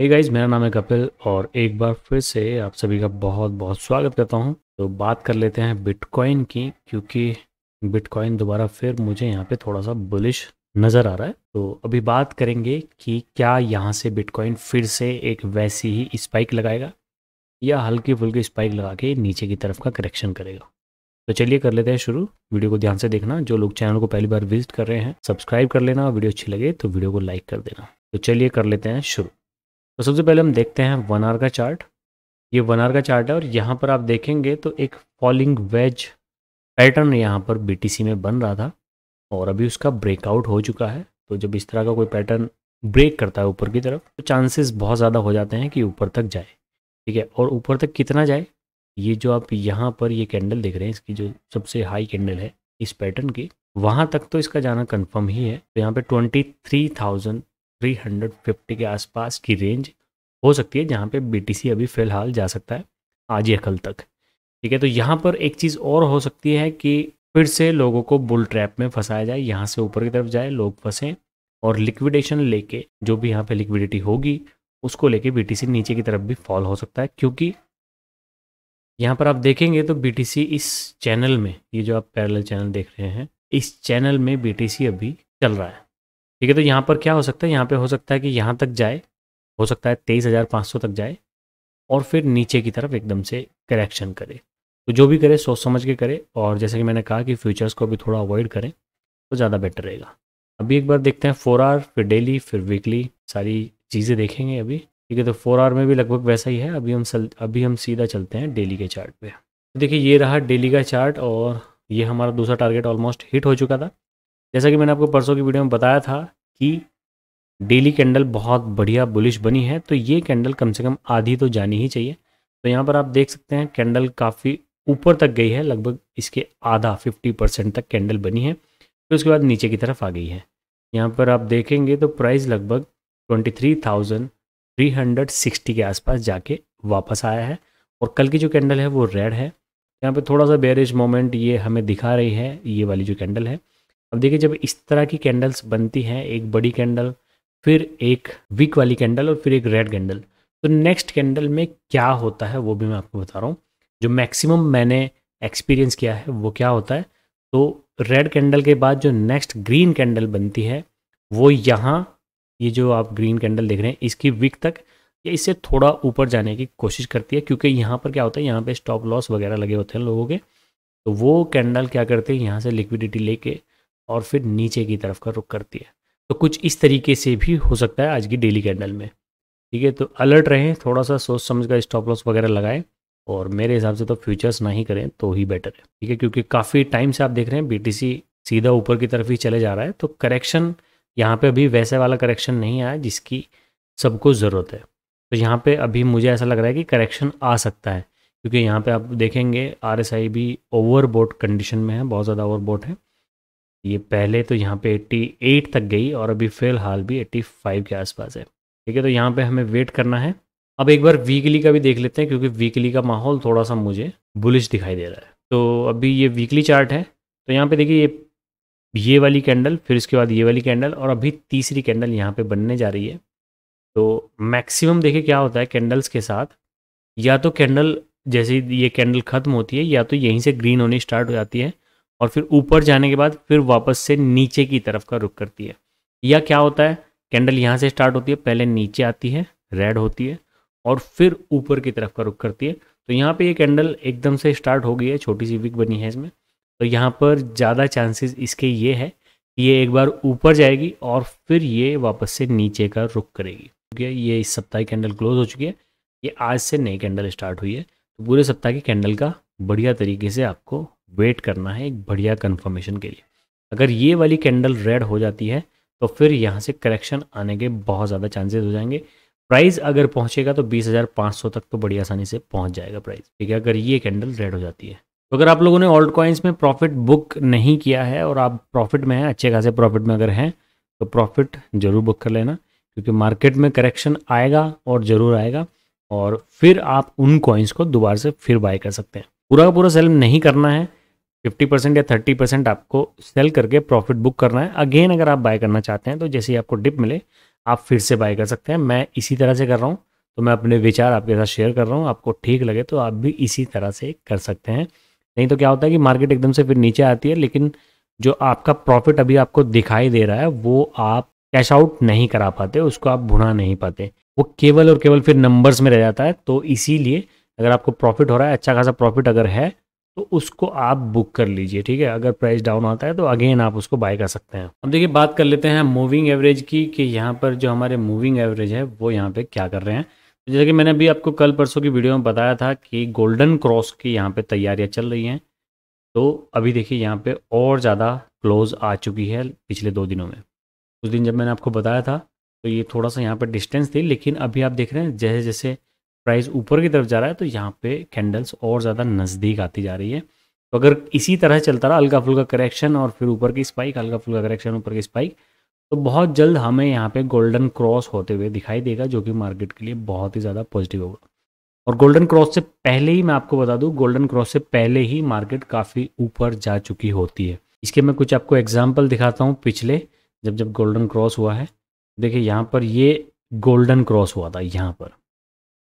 hey guys मेरा नाम है कपिल और एक बार फिर से आप सभी का बहुत बहुत स्वागत करता हूं तो बात कर लेते हैं बिटकॉइन की क्योंकि बिटकॉइन दोबारा फिर मुझे यहां पे थोड़ा सा बुलिश नज़र आ रहा है तो अभी बात करेंगे कि क्या यहां से बिटकॉइन फिर से एक वैसी ही स्पाइक लगाएगा या हल्की फुल्की स्पाइक लगा के नीचे की तरफ का करेक्शन करेगा तो चलिए कर लेते हैं शुरू वीडियो को ध्यान से देखना जो लोग चैनल को पहली बार विजिट कर रहे हैं सब्सक्राइब कर लेना वीडियो अच्छी लगे तो वीडियो को लाइक कर देना तो चलिए कर लेते हैं शुरू तो सबसे पहले हम देखते हैं वन आर का चार्ट ये वन आर का चार्ट है और यहाँ पर आप देखेंगे तो एक फॉलिंग वेज पैटर्न यहाँ पर बी में बन रहा था और अभी उसका ब्रेकआउट हो चुका है तो जब इस तरह का कोई पैटर्न ब्रेक करता है ऊपर की तरफ तो चांसेस बहुत ज़्यादा हो जाते हैं कि ऊपर तक जाए ठीक है और ऊपर तक कितना जाए ये जो आप यहाँ पर ये कैंडल देख रहे हैं इसकी जो सबसे हाई कैंडल है इस पैटर्न की वहाँ तक तो इसका जाना कंफर्म ही है तो यहाँ पे ट्वेंटी थ्री थाउजेंड 350 के आसपास की रेंज हो सकती है जहाँ पे बीटीसी अभी फ़िलहाल जा सकता है आज या कल तक ठीक है तो यहाँ पर एक चीज़ और हो सकती है कि फिर से लोगों को बुल ट्रैप में फंसाया जाए यहाँ से ऊपर की तरफ जाए लोग फंसें और लिक्विडेशन लेके जो भी यहाँ पे लिक्विडिटी होगी उसको लेके बी नीचे की तरफ भी फॉल हो सकता है क्योंकि यहाँ पर आप देखेंगे तो बी इस चैनल में ये जो आप पैरल चैनल देख रहे हैं इस चैनल में बी अभी चल रहा है ठीक है तो यहाँ पर क्या हो सकता है यहाँ पे हो सकता है कि यहाँ तक जाए हो सकता है तेईस हज़ार पाँच सौ तक जाए और फिर नीचे की तरफ एकदम से करेक्शन करे तो जो भी करे सोच समझ के करे और जैसे कि मैंने कहा कि फ्यूचर्स को भी थोड़ा अवॉइड करें तो ज़्यादा बेटर रहेगा अभी एक बार देखते हैं फोर आवर फिर डेली फिर वीकली सारी चीज़ें देखेंगे अभी ठीक है तो फोर आवर में भी लगभग वैसा ही है अभी हम सल अभी हम सीधा चलते हैं डेली के चार्ट पे देखिए ये रहा डेली का चार्ट और ये हमारा दूसरा टारगेट ऑलमोस्ट हिट हो चुका था जैसा कि मैंने आपको परसों की वीडियो में बताया था कि डेली कैंडल बहुत बढ़िया बुलिश बनी है तो ये कैंडल कम से कम आधी तो जानी ही चाहिए तो यहाँ पर आप देख सकते हैं कैंडल काफ़ी ऊपर तक गई है लगभग इसके आधा फिफ्टी परसेंट तक कैंडल बनी है फिर तो उसके बाद नीचे की तरफ आ गई है यहाँ पर आप देखेंगे तो प्राइस लगभग twenty three thousand three hundred sixty के आसपास जाके वापस आया है और कल की जो कैंडल है वो रेड है यहाँ पर थोड़ा सा बेरिज मोमेंट ये हमें दिखा रही है ये वाली जो कैंडल है अब देखिए जब इस तरह की कैंडल्स बनती हैं एक बड़ी कैंडल फिर एक वीक वाली कैंडल और फिर एक रेड कैंडल तो नेक्स्ट कैंडल में क्या होता है वो भी मैं आपको बता रहा हूँ जो मैक्सिमम मैंने एक्सपीरियंस किया है वो क्या होता है तो रेड कैंडल के बाद जो नेक्स्ट ग्रीन कैंडल बनती है वो यहाँ ये जो आप ग्रीन कैंडल देख रहे हैं इसकी वीक तक या इससे थोड़ा ऊपर जाने की कोशिश करती है क्योंकि यहाँ पर क्या होता है यहाँ पे स्टॉप लॉस वगैरह लगे होते हैं लोगों के तो वो कैंडल क्या करते हैं यहाँ से लिक्विडिटी लेके और फिर नीचे की तरफ का रुख करती है तो कुछ इस तरीके से भी हो सकता है आज की डेली कैंडल में ठीक है तो अलर्ट रहें थोड़ा सा सोच समझ कर स्टॉप लॉस वगैरह लगाएं और मेरे हिसाब से तो फ्यूचर्स ना ही करें तो ही बेटर है ठीक है क्योंकि काफ़ी टाइम से आप देख रहे हैं बीटीसी सीधा ऊपर की तरफ ही चले जा रहा है तो करेक्शन यहाँ पे अभी वैसे वाला करेक्शन नहीं आया जिसकी सबको ज़रूरत है तो यहाँ पर अभी मुझे ऐसा लग रहा है कि करेक्शन आ सकता है क्योंकि यहाँ पे आप देखेंगे आर भी ओवरबोट कंडीशन में है बहुत ज़्यादा ओवरबोट है ये पहले तो यहाँ पे 88 तक गई और अभी फ़िलहाल भी 85 के आसपास है ठीक है तो यहाँ पे हमें वेट करना है अब एक बार वीकली का भी देख लेते हैं क्योंकि वीकली का माहौल थोड़ा सा मुझे बुलिश दिखाई दे रहा है तो अभी ये वीकली चार्ट है तो यहाँ पे देखिए ये ये वाली कैंडल फिर इसके बाद ये वाली कैंडल और अभी तीसरी कैंडल यहाँ पर बनने जा रही है तो मैक्सिमम देखिए क्या होता है कैंडल्स के साथ या तो कैंडल जैसे ये कैंडल ख़त्म होती है या तो यहीं से ग्रीन होनी स्टार्ट हो जाती है और फिर ऊपर जाने के बाद फिर वापस से नीचे की तरफ का रुख करती है या क्या होता है कैंडल यहाँ से स्टार्ट होती है पहले नीचे आती है रेड होती है और फिर ऊपर की तरफ का रुख करती है तो यहाँ पे ये कैंडल एकदम से स्टार्ट हो गई है छोटी सी विक बनी है इसमें तो यहाँ पर ज़्यादा चांसेस इसके ये है कि ये एक बार ऊपर जाएगी और फिर ये वापस से नीचे का रुख करेगी क्योंकि तो ये इस सप्ताह की कैंडल क्लोज हो चुकी है ये आज से नई कैंडल स्टार्ट हुई है तो पूरे सप्ताह की कैंडल का बढ़िया तरीके से आपको वेट करना है एक बढ़िया कन्फर्मेशन के लिए अगर ये वाली कैंडल रेड हो जाती है तो फिर यहाँ से करेक्शन आने के बहुत ज़्यादा चांसेस हो जाएंगे प्राइस अगर पहुँचेगा तो 20,500 तक तो बड़ी आसानी से पहुँच जाएगा प्राइस ठीक है अगर ये कैंडल रेड हो जाती है तो अगर आप लोगों ने ओल्ड कॉइन्स में प्रॉफिट बुक नहीं किया है और आप प्रॉफिट में हैं अच्छे खासे प्रॉफिट में अगर हैं तो प्रॉफिट ज़रूर बुक कर लेना क्योंकि मार्केट में करेक्शन आएगा और ज़रूर आएगा और फिर आप उन कॉइन्स को दोबारा से फिर बाय कर सकते हैं पूरा का पूरा सेल नहीं करना है फिफ्टी परसेंट या थर्टी परसेंट आपको सेल करके प्रॉफिट बुक करना है अगेन अगर आप बाय करना चाहते हैं तो जैसे ही आपको डिप मिले आप फिर से बाय कर सकते हैं मैं इसी तरह से कर रहा हूँ तो मैं अपने विचार आपके साथ शेयर कर रहा हूँ आपको ठीक लगे तो आप भी इसी तरह से कर सकते हैं नहीं तो क्या होता है कि मार्केट एकदम से फिर नीचे आती है लेकिन जो आपका प्रॉफिट अभी आपको दिखाई दे रहा है वो आप कैश आउट नहीं करा पाते उसको आप भुना नहीं पाते वो केवल और केवल फिर नंबर्स में रह जाता है तो इसीलिए अगर आपको प्रॉफिट हो रहा है अच्छा खासा प्रॉफिट अगर है तो उसको आप बुक कर लीजिए ठीक है अगर प्राइस डाउन आता है तो अगेन आप उसको बाय कर सकते हैं अब देखिए बात कर लेते हैं मूविंग एवरेज की कि यहाँ पर जो हमारे मूविंग एवरेज है वो यहाँ पे क्या कर रहे हैं तो जैसे कि मैंने अभी आपको कल परसों की वीडियो में बताया था कि गोल्डन क्रॉस की यहाँ पर तैयारियाँ चल रही हैं तो अभी देखिए यहाँ पर और ज़्यादा क्लोज आ चुकी है पिछले दो दिनों में उस दिन जब मैंने आपको बताया था तो ये थोड़ा सा यहाँ पर डिस्टेंस थी लेकिन अभी आप देख रहे हैं जैसे जैसे प्राइस ऊपर की तरफ जा रहा है तो यहाँ पे कैंडल्स और ज़्यादा नज़दीक आती जा रही है तो अगर इसी तरह चलता रहा हल्का फुल्का करेक्शन और फिर ऊपर की स्पाइक हल्का फुल्का करेक्शन ऊपर की स्पाइक तो बहुत जल्द हमें यहाँ पे गोल्डन क्रॉस होते हुए दिखाई देगा जो कि मार्केट के लिए बहुत ही ज़्यादा पॉजिटिव होगा और गोल्डन क्रॉस से पहले ही मैं आपको बता दूँ गोल्डन क्रॉस से पहले ही मार्केट काफ़ी ऊपर जा चुकी होती है इसके मैं कुछ आपको एग्जाम्पल दिखाता हूँ पिछले जब जब गोल्डन क्रॉस हुआ है देखिए यहाँ पर ये गोल्डन क्रॉस हुआ था यहाँ पर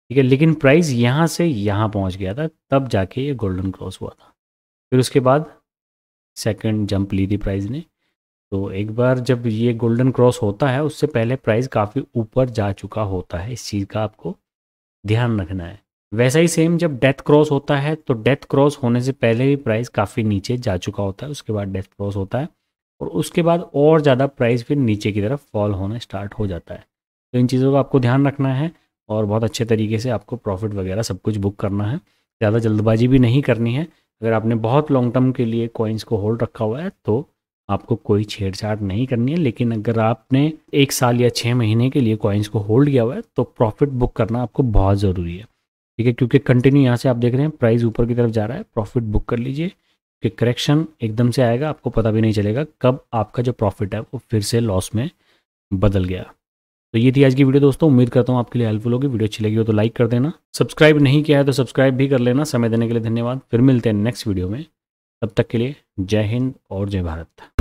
ठीक है लेकिन प्राइस यहाँ से यहाँ पहुँच गया था तब जाके ये गोल्डन क्रॉस हुआ था फिर उसके बाद सेकंड जंप ली थी प्राइस ने तो एक बार जब ये गोल्डन क्रॉस होता है उससे पहले प्राइस काफ़ी ऊपर जा चुका होता है इस चीज़ का आपको ध्यान रखना है वैसा ही सेम जब डेथ क्रॉस होता है तो डेथ क्रॉस होने से पहले भी प्राइस काफ़ी नीचे जा चुका होता है उसके बाद डेथ क्रॉस होता है और उसके बाद और ज़्यादा प्राइस फिर नीचे की तरफ फॉल होना स्टार्ट हो जाता है तो इन चीज़ों का आपको ध्यान रखना है और बहुत अच्छे तरीके से आपको प्रॉफिट वगैरह सब कुछ बुक करना है ज़्यादा जल्दबाजी भी नहीं करनी है अगर आपने बहुत लॉन्ग टर्म के लिए कॉइन्स को होल्ड रखा हुआ है तो आपको कोई छेड़छाड़ नहीं करनी है लेकिन अगर आपने एक साल या छः महीने के लिए कॉइन्स को होल्ड किया हुआ है तो प्रॉफिट बुक करना आपको बहुत ज़रूरी है ठीक है क्योंकि कंटिन्यू यहाँ से आप देख रहे हैं प्राइस ऊपर की तरफ जा रहा है प्रॉफिट बुक कर लीजिए कि करेक्शन एकदम से आएगा आपको पता भी नहीं चलेगा कब आपका जो प्रॉफिट है वो फिर से लॉस में बदल गया तो ये थी आज की वीडियो दोस्तों उम्मीद करता हूँ आपके लिए हेल्पफुल होगी वीडियो अच्छी लगी हो तो लाइक कर देना सब्सक्राइब नहीं किया है तो सब्सक्राइब भी कर लेना समय देने के लिए धन्यवाद फिर मिलते हैं नेक्स्ट वीडियो में तब तक के लिए जय हिंद और जय भारत